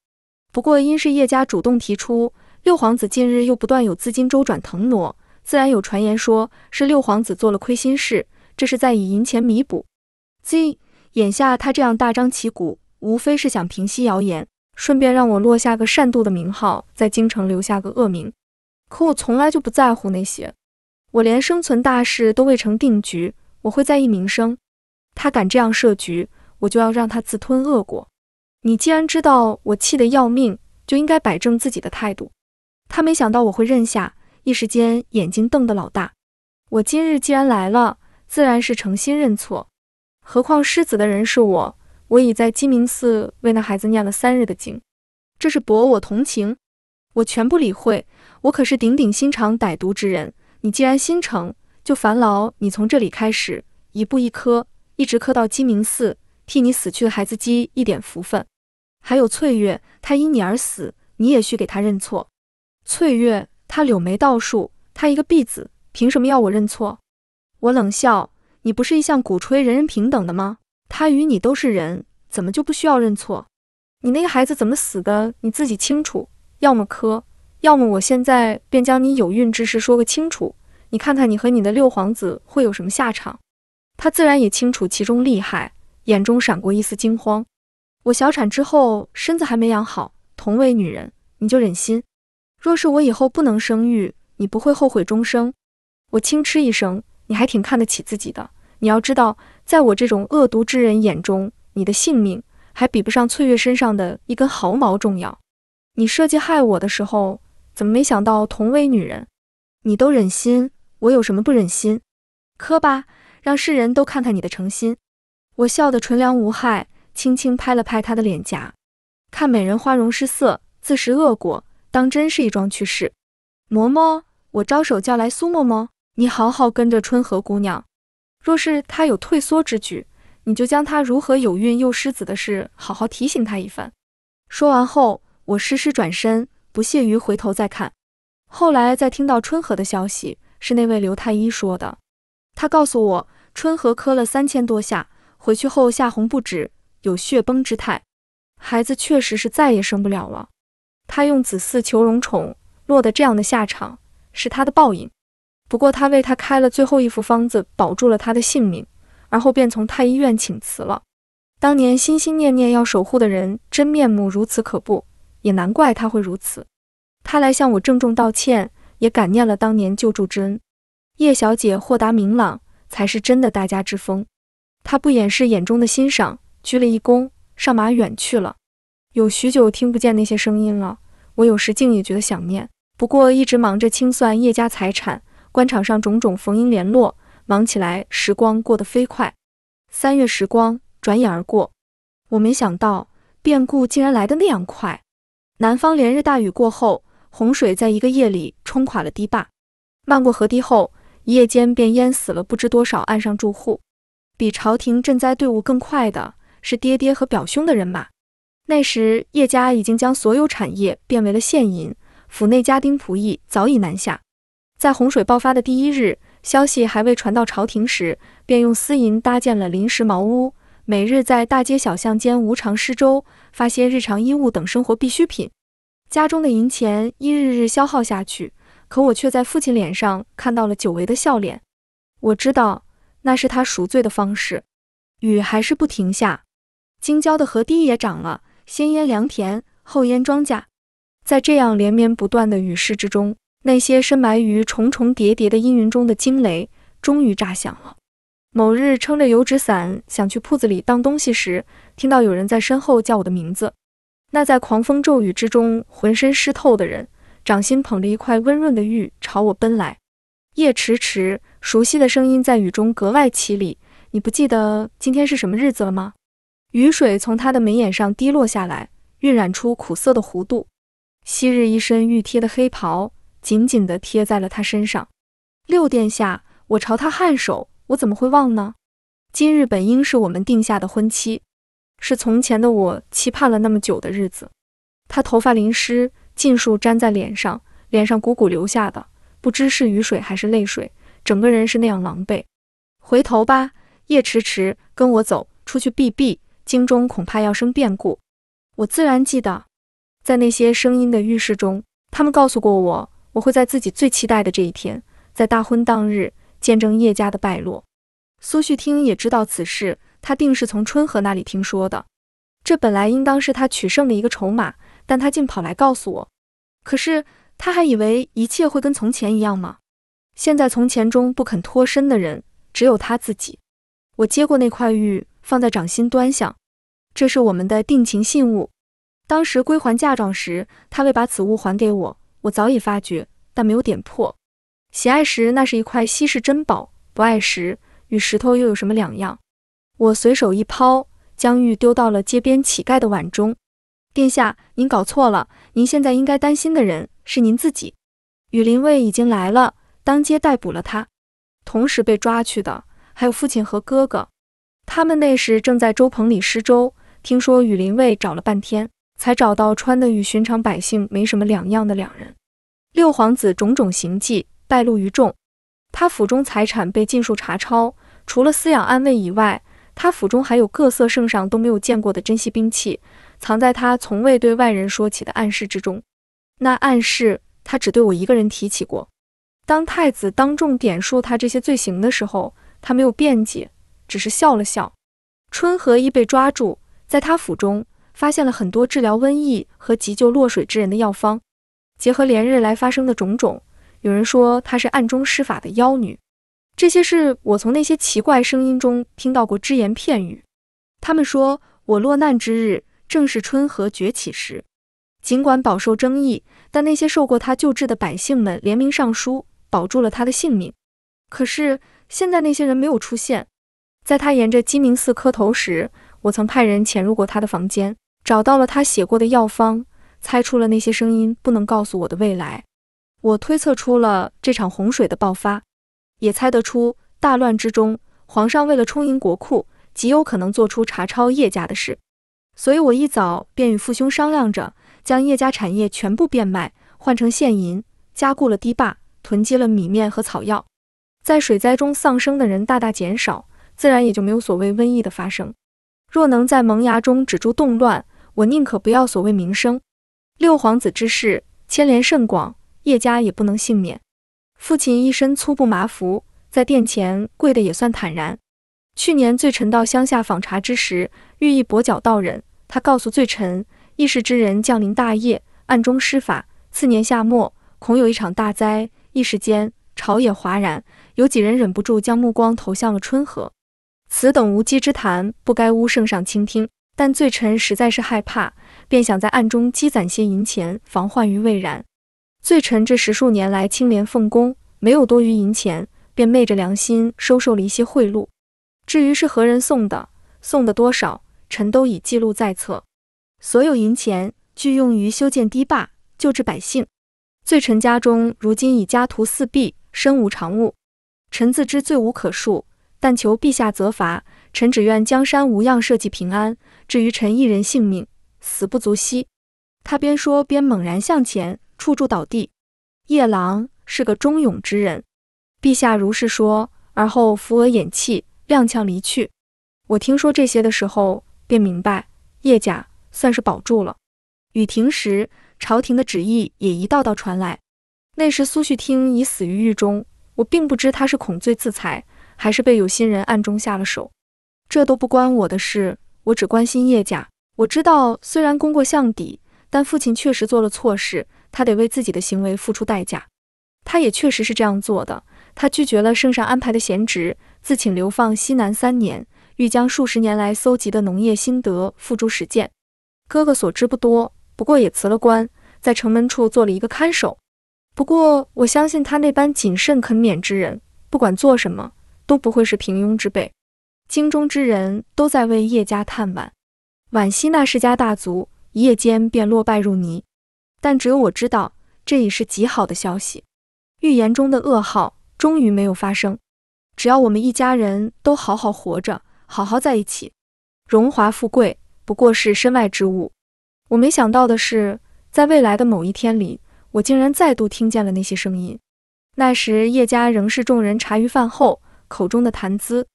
S1: 不过因是叶家主动提出，六皇子近日又不断有资金周转腾挪，自然有传言说，是六皇子做了亏心事，这是在以银钱弥补。Z，眼下他这样大张旗鼓，无非是想平息谣言，顺便让我落下个善妒的名号，在京城留下个恶名。可我从来就不在乎那些，我连生存大事都未成定局，我会在意名声？他敢这样设局？我就要让他自吞恶果。你既然知道我气得要命，就应该摆正自己的态度。他没想到我会认下，一时间眼睛瞪得老大。我今日既然来了，自然是诚心认错。何况失子的人是我，我已在鸡鸣寺为那孩子念了三日的经，这是博我同情，我全不理会。我可是顶顶心肠歹毒之人。你既然心诚，就烦劳你从这里开始，一步一磕，一直磕到鸡鸣寺。替你死去的孩子积一点福分，还有翠月，她因你而死，你也需给她认错。翠月，她柳眉倒竖，她一个婢子，凭什么要我认错？我冷笑，你不是一向鼓吹人人平等的吗？她与你都是人，怎么就不需要认错？你那个孩子怎么死的？你自己清楚。要么磕，要么我现在便将你有孕之事说个清楚。你看看你和你的六皇子会有什么下场？他自然也清楚其中厉害。眼中闪过一丝惊慌。我小产之后身子还没养好，同为女人，你就忍心？若是我以后不能生育，你不会后悔终生？我轻嗤一声，你还挺看得起自己的。你要知道，在我这种恶毒之人眼中，你的性命还比不上翠月身上的一根毫毛重要。你设计害我的时候，怎么没想到同为女人，你都忍心，我有什么不忍心？磕吧，让世人都看看你的诚心。我笑得纯良无害，轻轻拍了拍她的脸颊。看美人花容失色，自食恶果，当真是一桩趣事。嬷嬷，我招手叫来苏嬷嬷，你好好跟着春和姑娘。若是她有退缩之举，你就将她如何有孕又失子的事好好提醒她一番。说完后，我施施转身，不屑于回头再看。后来，在听到春和的消息，是那位刘太医说的。他告诉我，春和磕了三千多下。回去后，下红不止，有血崩之态。孩子确实是再也生不了了。他用子嗣求荣宠，落得这样的下场，是他的报应。不过，他为他开了最后一副方子，保住了他的性命。而后便从太医院请辞了。当年心心念念要守护的人，真面目如此可怖，也难怪他会如此。他来向我郑重道歉，也感念了当年救助之恩。叶小姐豁达明朗，才是真的大家之风。他不掩饰眼中的欣赏，鞠了一躬，上马远去了。有许久听不见那些声音了，我有时竟也觉得想念。不过一直忙着清算叶家财产，官场上种种逢迎联络，忙起来时光过得飞快。三月时光转眼而过，我没想到变故竟然来得那样快。南方连日大雨过后，洪水在一个夜里冲垮了堤坝，漫过河堤后，一夜间便淹死了不知多少岸上住户。比朝廷赈灾队伍更快的是爹爹和表兄的人马。那时叶家已经将所有产业变为了现银，府内家丁仆役早已南下。在洪水爆发的第一日，消息还未传到朝廷时，便用私银搭建了临时茅屋，每日在大街小巷间无偿施粥，发些日常衣物等生活必需品。家中的银钱一日日消耗下去，可我却在父亲脸上看到了久违的笑脸。我知道。那是他赎罪的方式。雨还是不停下，京郊的河堤也涨了。先淹良田，后淹庄稼。在这样连绵不断的雨势之中，那些深埋于重重叠叠的阴云中的惊雷，终于炸响了。某日，撑着油纸伞想去铺子里当东西时，听到有人在身后叫我的名字。那在狂风骤雨之中浑身湿透的人，掌心捧着一块温润的玉，朝我奔来。叶迟迟。熟悉的声音在雨中格外凄厉。你不记得今天是什么日子了吗？雨水从他的眉眼上滴落下来，晕染出苦涩的弧度。昔日一身玉贴的黑袍，紧紧地贴在了他身上。六殿下，我朝他颔首，我怎么会忘呢？今日本应是我们定下的婚期，是从前的我期盼了那么久的日子。他头发淋湿，尽数粘在脸上，脸上汩汩流下的不知是雨水还是泪水。整个人是那样狼狈，回头吧，叶迟迟，跟我走，出去避避。京中恐怕要生变故，我自然记得。在那些声音的预示中，他们告诉过我，我会在自己最期待的这一天，在大婚当日，见证叶家的败落。苏旭听也知道此事，他定是从春和那里听说的。这本来应当是他取胜的一个筹码，但他竟跑来告诉我。可是他还以为一切会跟从前一样吗？现在从前中不肯脱身的人只有他自己。我接过那块玉，放在掌心端详，这是我们的定情信物。当时归还嫁妆时，他未把此物还给我，我早已发觉，但没有点破。喜爱时那是一块稀世珍宝，不爱时与石头又有什么两样？我随手一抛，将玉丢到了街边乞丐的碗中。殿下，您搞错了，您现在应该担心的人是您自己。羽林卫已经来了。当街逮捕了他，同时被抓去的还有父亲和哥哥。他们那时正在粥棚里施粥，听说雨林卫找了半天才找到穿的与寻常百姓没什么两样的两人。六皇子种种行迹败露于众，他府中财产被尽数查抄。除了饲养暗卫以外，他府中还有各色圣上都没有见过的珍稀兵器，藏在他从未对外人说起的暗室之中。那暗室，他只对我一个人提起过。当太子当众点数他这些罪行的时候，他没有辩解，只是笑了笑。春和一被抓住，在他府中发现了很多治疗瘟疫和急救落水之人的药方。结合连日来发生的种种，有人说她是暗中施法的妖女。这些事我从那些奇怪声音中听到过只言片语。他们说我落难之日正是春和崛起时。尽管饱受争议，但那些受过他救治的百姓们联名上书。保住了他的性命，可是现在那些人没有出现。在他沿着鸡鸣寺磕头时，我曾派人潜入过他的房间，找到了他写过的药方，猜出了那些声音不能告诉我的未来。我推测出了这场洪水的爆发，也猜得出大乱之中，皇上为了充盈国库，极有可能做出查抄叶家的事。所以，我一早便与父兄商量着，将叶家产业全部变卖，换成现银，加固了堤坝。囤积了米面和草药，在水灾中丧生的人大大减少，自然也就没有所谓瘟疫的发生。若能在萌芽中止住动乱，我宁可不要所谓名声。六皇子之事牵连甚广，叶家也不能幸免。父亲一身粗布麻服，在殿前跪得也算坦然。去年罪臣到乡下访查之时，遇一跛脚道人，他告诉罪臣，一时之人降临大业，暗中施法，次年夏末恐有一场大灾。一时间，朝野哗然，有几人忍不住将目光投向了春和。此等无稽之谈，不该乌圣上倾听。但罪臣实在是害怕，便想在暗中积攒些银钱，防患于未然。罪臣这十数年来清廉奉公，没有多余银钱，便昧着良心收受了一些贿赂。至于是何人送的，送的多少，臣都已记录在册。所有银钱俱用于修建堤坝，救治百姓。罪臣家中如今已家徒四壁，身无长物。臣自知罪无可恕，但求陛下责罚。臣只愿江山无恙，社稷平安。至于臣一人性命，死不足惜。他边说边猛然向前，触柱倒地。夜郎是个忠勇之人，陛下如是说，而后扶额掩泣，踉跄离去。我听说这些的时候，便明白叶家算是保住了。雨停时。朝廷的旨意也一道道传来。那时苏旭听已死于狱中，我并不知他是恐罪自裁，还是被有心人暗中下了手。这都不关我的事，我只关心叶家。我知道，虽然功过相抵，但父亲确实做了错事，他得为自己的行为付出代价。他也确实是这样做的。他拒绝了圣上安排的闲职，自请流放西南三年，欲将数十年来搜集的农业心得付诸实践。哥哥所知不多。不过也辞了官，在城门处做了一个看守。不过我相信他那般谨慎肯勉之人，不管做什么都不会是平庸之辈。京中之人都在为叶家叹惋，惋惜那世家大族一夜间便落败入泥。但只有我知道，这已是极好的消息。预言中的噩耗终于没有发生。只要我们一家人都好好活着，好好在一起，荣华富贵不过是身外之物。我没想到的是，在未来的某一天里，我竟然再度听见了那些声音。那时叶家仍是众人茶余饭后口中的谈资，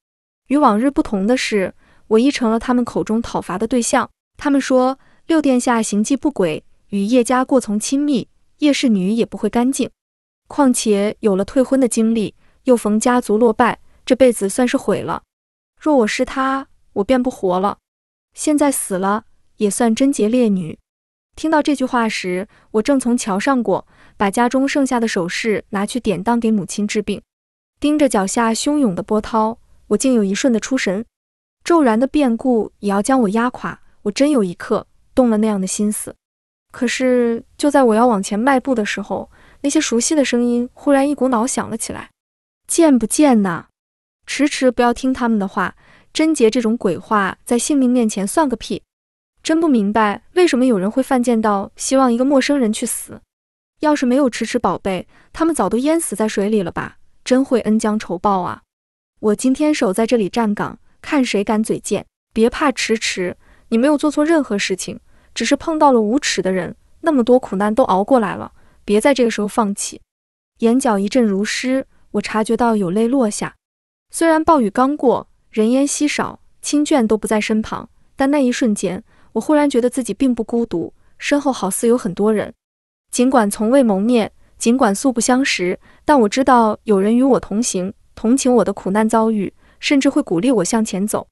S1: 与往日不同的是，我亦成了他们口中讨伐的对象。他们说六殿下行迹不轨，与叶家过从亲密，叶氏女也不会干净。况且有了退婚的经历，又逢家族落败，这辈子算是毁了。若我是他，我便不活了。现在死了。也算贞洁烈女。听到这句话时，我正从桥上过，把家中剩下的首饰拿去典当给母亲治病。盯着脚下汹涌的波涛，我竟有一瞬的出神。骤然的变故也要将我压垮，我真有一刻动了那样的心思。可是，就在我要往前迈步的时候，那些熟悉的声音忽然一股脑响了起来：“贱不贱呐？迟迟不要听他们的话，贞洁这种鬼话，在性命面前算个屁。”真不明白为什么有人会犯贱到希望一个陌生人去死。要是没有迟迟宝贝，他们早都淹死在水里了吧？真会恩将仇报啊！我今天守在这里站岗，看谁敢嘴贱。别怕，迟迟，你没有做错任何事情，只是碰到了无耻的人。那么多苦难都熬过来了，别在这个时候放弃。眼角一阵如湿，我察觉到有泪落下。虽然暴雨刚过，人烟稀少，亲眷都不在身旁，但那一瞬间。我忽然觉得自己并不孤独，身后好似有很多人，尽管从未谋面，尽管素不相识，但我知道有人与我同行，同情我的苦难遭遇，甚至会鼓励我向前走。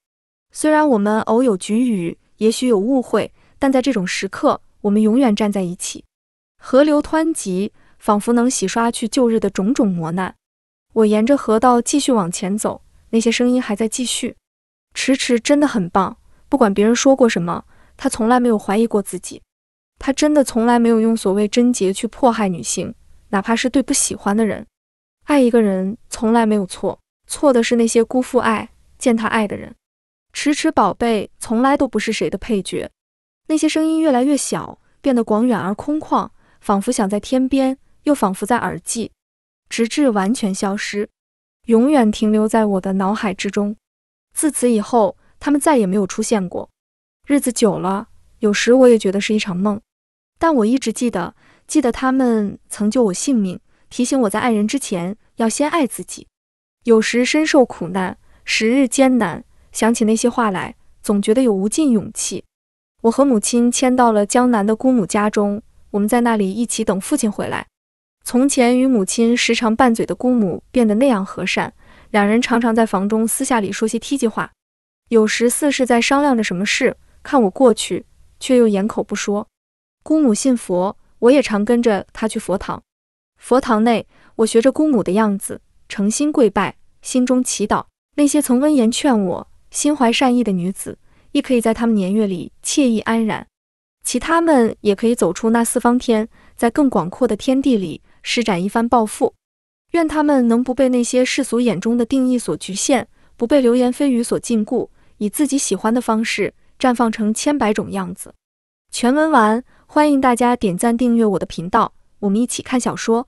S1: 虽然我们偶有局语，也许有误会，但在这种时刻，我们永远站在一起。河流湍急，仿佛能洗刷去旧日的种种磨难。我沿着河道继续往前走，那些声音还在继续。迟迟真的很棒，不管别人说过什么。他从来没有怀疑过自己，他真的从来没有用所谓贞洁去迫害女性，哪怕是对不喜欢的人。爱一个人从来没有错，错的是那些辜负爱、践踏爱的人。迟迟，宝贝，从来都不是谁的配角。那些声音越来越小，变得广远而空旷，仿佛想在天边，又仿佛在耳际，直至完全消失，永远停留在我的脑海之中。自此以后，他们再也没有出现过。日子久了，有时我也觉得是一场梦，但我一直记得，记得他们曾救我性命，提醒我在爱人之前要先爱自己。有时深受苦难，时日艰难，想起那些话来，总觉得有无尽勇气。我和母亲迁到了江南的姑母家中，我们在那里一起等父亲回来。从前与母亲时常拌嘴的姑母变得那样和善，两人常常在房中私下里说些梯级话，有时似是在商量着什么事。看我过去，却又掩口不说。姑母信佛，我也常跟着她去佛堂。佛堂内，我学着姑母的样子，诚心跪拜，心中祈祷：那些曾温言劝我、心怀善意的女子，亦可以在她们年月里惬意安然；其他们也可以走出那四方天，在更广阔的天地里施展一番抱负。愿他们能不被那些世俗眼中的定义所局限，不被流言蜚语所禁锢，以自己喜欢的方式。绽放成千百种样子。全文完，欢迎大家点赞、订阅我的频道，我们一起看小说。